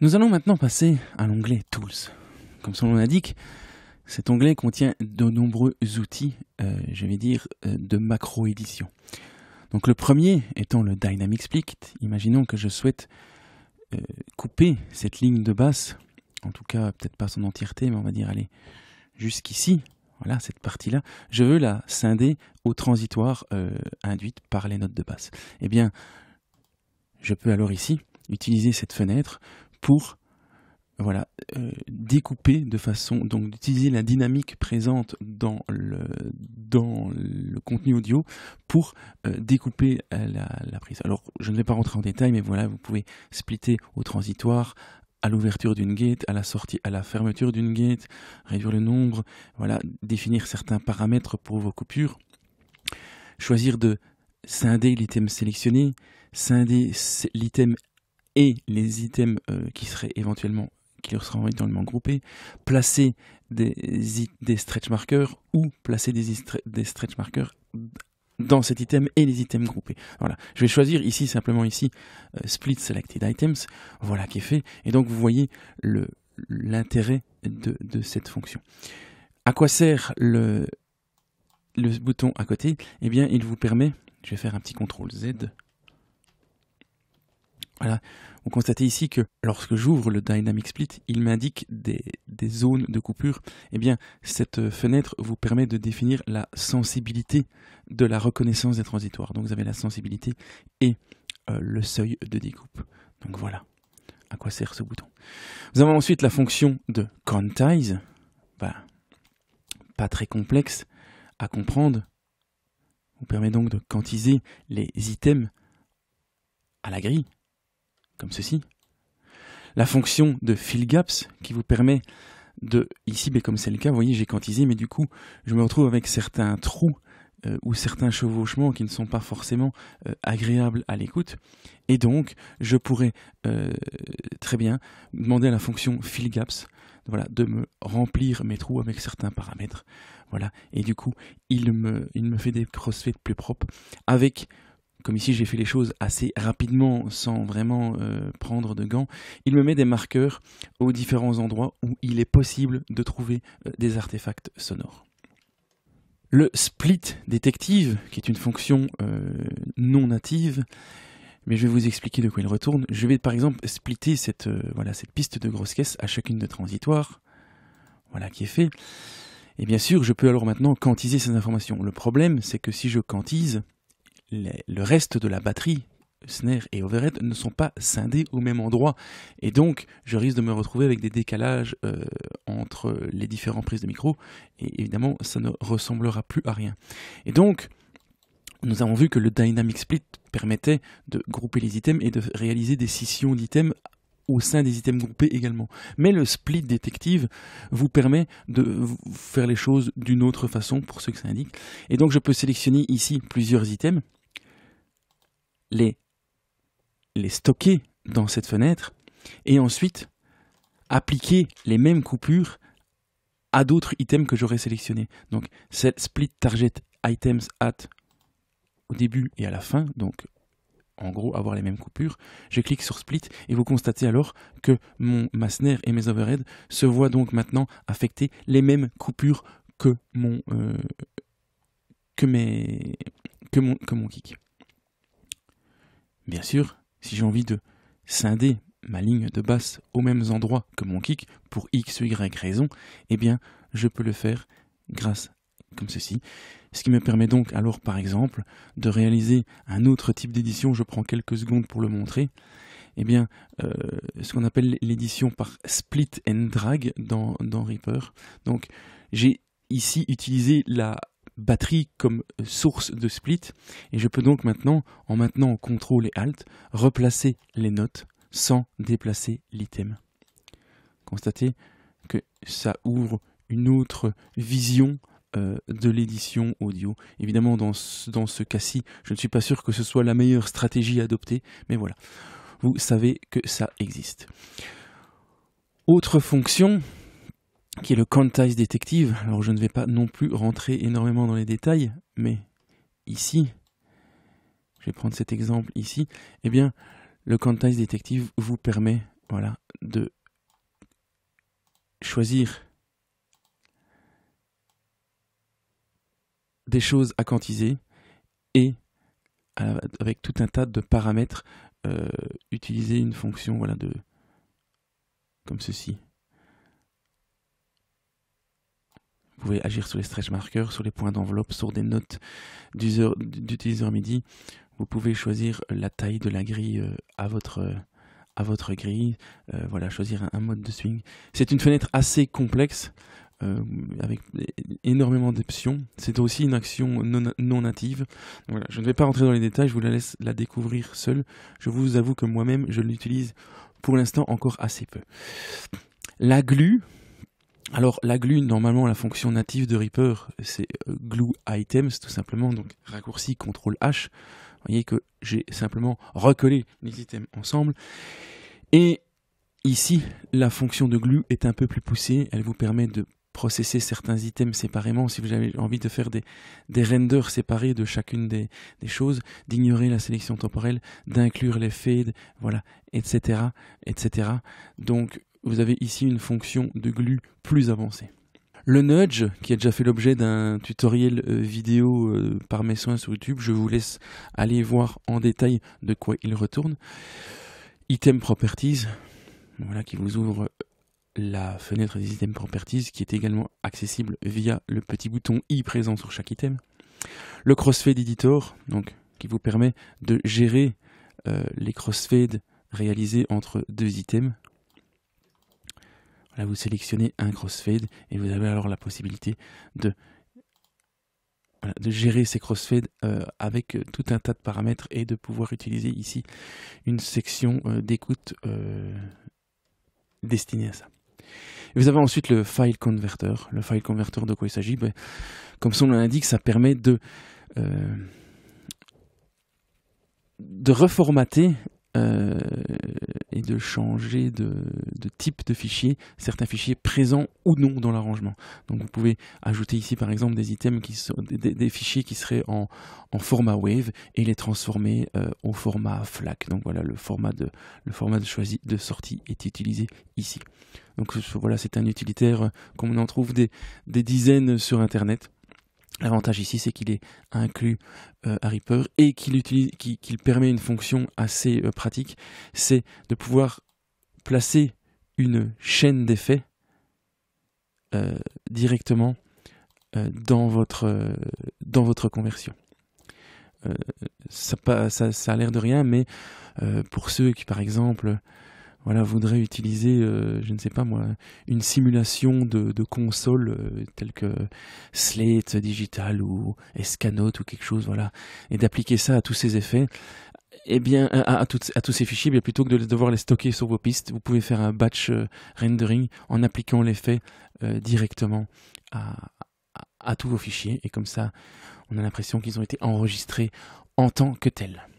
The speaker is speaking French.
Nous allons maintenant passer à l'onglet Tools. Comme son nom l'indique, cet onglet contient de nombreux outils, euh, je vais dire, euh, de macro-édition. Donc le premier étant le Dynamic Split. Imaginons que je souhaite euh, couper cette ligne de basse, en tout cas peut-être pas son entièreté, mais on va dire aller jusqu'ici, voilà cette partie-là, je veux la scinder au transitoire induite par les notes de basse. Eh bien, je peux alors ici utiliser cette fenêtre pour voilà, euh, découper de façon, donc d'utiliser la dynamique présente dans le, dans le contenu audio pour euh, découper euh, la, prise. Alors, je ne vais pas rentrer en détail, mais voilà, vous pouvez splitter au transitoire, à l'ouverture d'une gate, à la sortie, à la fermeture d'une gate, réduire le nombre, voilà, définir certains paramètres pour vos coupures, choisir de scinder l'item sélectionné, scinder l'item et les items euh, qui seraient éventuellement qui leur seraient éventuellement groupés, placer des, stretch markers ou placer des, stretch markers dans cet item et les items groupés. Voilà, je vais choisir ici simplement ici euh, split selected items. Voilà qui est fait. Et donc vous voyez l'intérêt de, de, cette fonction. À quoi sert le, le bouton à côté Eh bien, il vous permet. Je vais faire un petit contrôle Z voilà. Vous constatez ici que lorsque j'ouvre le Dynamic Split, il m'indique des, zones de coupure. Eh bien, cette fenêtre vous permet de définir la sensibilité de la reconnaissance des transitoires. Donc, vous avez la sensibilité et euh, le seuil de découpe. Donc, voilà à quoi sert ce bouton. Nous avons ensuite la fonction de quantize. Bah, pas très complexe à comprendre. Vous permet donc de quantiser les items à la grille comme ceci. La fonction de fill gaps qui vous permet de, ici, comme c'est le cas, vous voyez, j'ai quantisé, mais du coup, je me retrouve avec certains trous euh, ou certains chevauchements qui ne sont pas forcément euh, agréables à l'écoute. Et donc, je pourrais euh, très bien demander à la fonction fill gaps voilà, de me remplir mes trous avec certains paramètres. Voilà. Et du coup, il me, il me fait des crossfades plus propres avec comme ici j'ai fait les choses assez rapidement sans vraiment euh, prendre de gants, il me met des marqueurs aux différents endroits où il est possible de trouver euh, des artefacts sonores. Le split détective, qui est une fonction euh, non native, mais je vais vous expliquer de quoi il retourne. Je vais par exemple splitter cette, voilà, cette piste de grosse caisse à chacune de transitoires. Voilà qui est fait. Et bien sûr, je peux alors maintenant quantiser ces informations. Le problème, c'est que si je quantise, le reste de la batterie snare et overhead ne sont pas scindés au même endroit. Et donc, je risque de me retrouver avec des décalages euh, entre les différentes prises de micro. Et évidemment, ça ne ressemblera plus à rien. Et donc, nous avons vu que le dynamic split permettait de grouper les items et de réaliser des scissions d'items au sein des items groupés également. Mais le split détective vous permet de faire les choses d'une autre façon, pour ce que ça indique. Et donc je peux sélectionner ici plusieurs items les, stocker dans cette fenêtre et ensuite appliquer les mêmes coupures à d'autres items que j'aurais sélectionnés. Donc, c'est split target items at au début et à la fin, donc en gros avoir les mêmes coupures. Je clique sur Split et vous constatez alors que mon, ma et mes overheads se voient donc maintenant affecter les mêmes coupures que mon, euh, que que mon, que mon kick. Bien sûr, si j'ai envie de scinder ma ligne de basse aux mêmes endroits que mon kick pour x y raison, eh bien, je peux le faire grâce comme ceci. Ce qui me permet donc alors par exemple de réaliser un autre type d'édition, je prends quelques secondes pour le montrer, eh bien euh, ce qu'on appelle l'édition par split and drag dans, dans Reaper. Donc j'ai ici utilisé la batterie comme source de split et je peux donc maintenant, en maintenant contrôle et ALT, replacer les notes sans déplacer l'item. Constatez que ça ouvre une autre vision euh, de l'édition audio. Évidemment, dans ce, dans ce cas-ci, je ne suis pas sûr que ce soit la meilleure stratégie à adopter, mais voilà, vous savez que ça existe. Autre fonction, qui est le Quantize Detective. Alors je ne vais pas non plus rentrer énormément dans les détails, mais ici, je vais prendre cet exemple ici, et eh bien le Quantize Detective vous permet voilà, de choisir des choses à quantiser et avec tout un tas de paramètres euh, utiliser une fonction voilà de comme ceci Vous pouvez agir sur les stretch markers, sur les points d'enveloppe, sur des notes d'utiliseur MIDI. Vous pouvez choisir la taille de la grille euh, à votre, euh, à votre grille. Euh, voilà, choisir un, mode de swing. C'est une fenêtre assez complexe. avec énormément d'options. C'est aussi une action non, native. Voilà, je ne vais pas rentrer dans les détails, je vous la laisse la découvrir seule. Je vous avoue que moi-même, je l'utilise pour l'instant encore assez peu. La glue, alors la glue, normalement la fonction native de Reaper, c'est euh, glue items tout simplement, donc raccourci CTRL H. Vous voyez que j'ai simplement recollé les items ensemble. Et ici, la fonction de glue est un peu plus poussée, elle vous permet de processer certains items séparément, si vous avez envie de faire des, renders séparés de chacune des, des choses, d'ignorer la sélection temporelle, d'inclure les fades, voilà, etc., etc. Donc vous avez ici une fonction de glue plus avancée. Le nudge, qui a déjà fait l'objet d'un tutoriel euh, vidéo euh, par mes soins sur YouTube, je vous laisse aller voir en détail de quoi il retourne. Item properties, voilà qui vous ouvre euh, la fenêtre des items properties qui est également accessible via le petit bouton i présent sur chaque item. Le crossfade editor, donc qui vous permet de gérer les crossfades réalisés entre deux items. Là, vous sélectionnez un crossfade et vous avez alors la possibilité de, gérer ces crossfades euh, avec euh, tout un tas de paramètres et de pouvoir utiliser ici une section euh, d'écoute destinée à ça. vous avez ensuite le file converter. Le file converter, de quoi il s'agit ben, Comme son nom l'indique, ça permet de reformater euh, et de changer de, type de fichier, certains fichiers présents ou non dans l'arrangement. Donc vous pouvez ajouter ici par exemple des items qui sont des, fichiers qui seraient en, format wave et les transformer euh, au format FLAC. Donc voilà le format de le format choisi de sortie est utilisé ici. Donc voilà, c'est un utilitaire euh, comme on en trouve des dizaines sur internet. L'avantage ici, c'est qu'il est inclus à euh, Reaper et qu'il permet une fonction assez euh, pratique, c'est de pouvoir placer une chaîne d'effets euh, directement dans votre, dans votre conversion. ça, a l'air de rien, mais pour ceux qui, par exemple, voilà, voudrait utiliser, euh, je ne sais pas moi, une simulation de, de console euh, telle que Slate Digital ou Escanote ou quelque chose, voilà, et d'appliquer ça à tous ces effets, et eh bien, à, tous ces fichiers, eh plutôt que de devoir les stocker sur vos pistes, vous pouvez faire un batch euh, rendering en appliquant l'effet directement à, à tous vos fichiers, et comme ça, on a l'impression qu'ils ont été enregistrés en tant que tels.